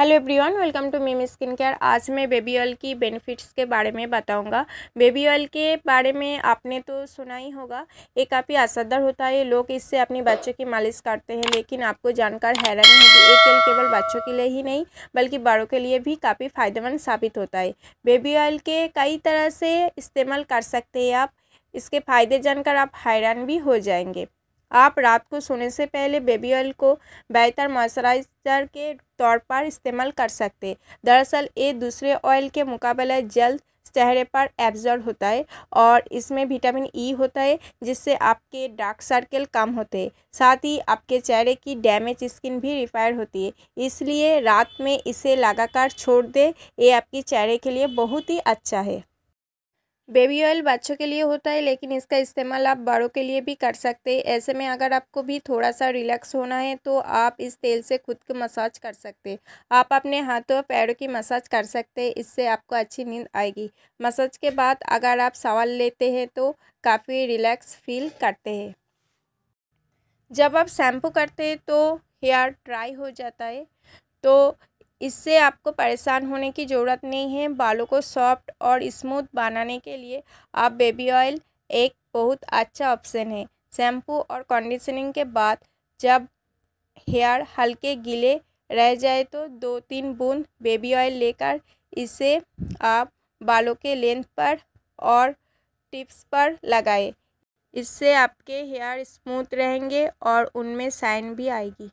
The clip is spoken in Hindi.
hello everyone welcome to Meem skin care आज मैं बेबी ऑयल की बेनिफिट्स के बारे में बताऊंगा बेबी ऑयल के बारे में आपने तो सुना ही होगा ये काफ़ी असरदार होता है लोग इससे अपने बच्चों की मालिश करते हैं लेकिन आपको जानकर हैरानी होगी ये तेल केवल बच्चों के लिए ही नहीं बल्कि बड़ों के लिए भी काफ़ी फ़ायदेमंद साबित होता है बेबी ऑयल के कई तरह से इस्तेमाल कर सकते हैं आप इसके फ़ायदे जानकर आप हैरान भी हो जाएंगे आप रात को सोने से पहले बेबी ऑयल को बेहतर मॉइस्चराइजर के तौर पर इस्तेमाल कर सकते दरअसल ये दूसरे ऑयल के मुकाबले जल्द चेहरे पर एब्जॉर्ब होता है और इसमें विटामिन ई e होता है जिससे आपके डार्क सर्कल कम होते हैं साथ ही आपके चेहरे की डैमेज स्किन भी रिपेयर होती है इसलिए रात में इसे लगातार छोड़ दें ये आपके चेहरे के लिए बहुत ही अच्छा है बेबी ऑयल बच्चों के लिए होता है लेकिन इसका इस्तेमाल आप बड़ों के लिए भी कर सकते हैं ऐसे में अगर आपको भी थोड़ा सा रिलैक्स होना है तो आप इस तेल से खुद को मसाज कर सकते हैं आप अपने हाथों और पैरों की मसाज कर सकते हैं इससे आपको अच्छी नींद आएगी मसाज के बाद अगर आप सवाल लेते हैं तो काफ़ी रिलैक्स फील करते हैं जब आप शैम्पू करते हैं तो हेयर ड्राई हो जाता है तो इससे आपको परेशान होने की ज़रूरत नहीं है बालों को सॉफ्ट और स्मूथ बनाने के लिए आप बेबी ऑयल एक बहुत अच्छा ऑप्शन है शैम्पू और कंडीशनिंग के बाद जब हेयर हल्के गीले रह जाए तो दो तीन बूंद बेबी ऑयल लेकर इसे आप बालों के लेंथ पर और टिप्स पर लगाएं इससे आपके हेयर स्मूथ रहेंगे और उनमें शाइन भी आएगी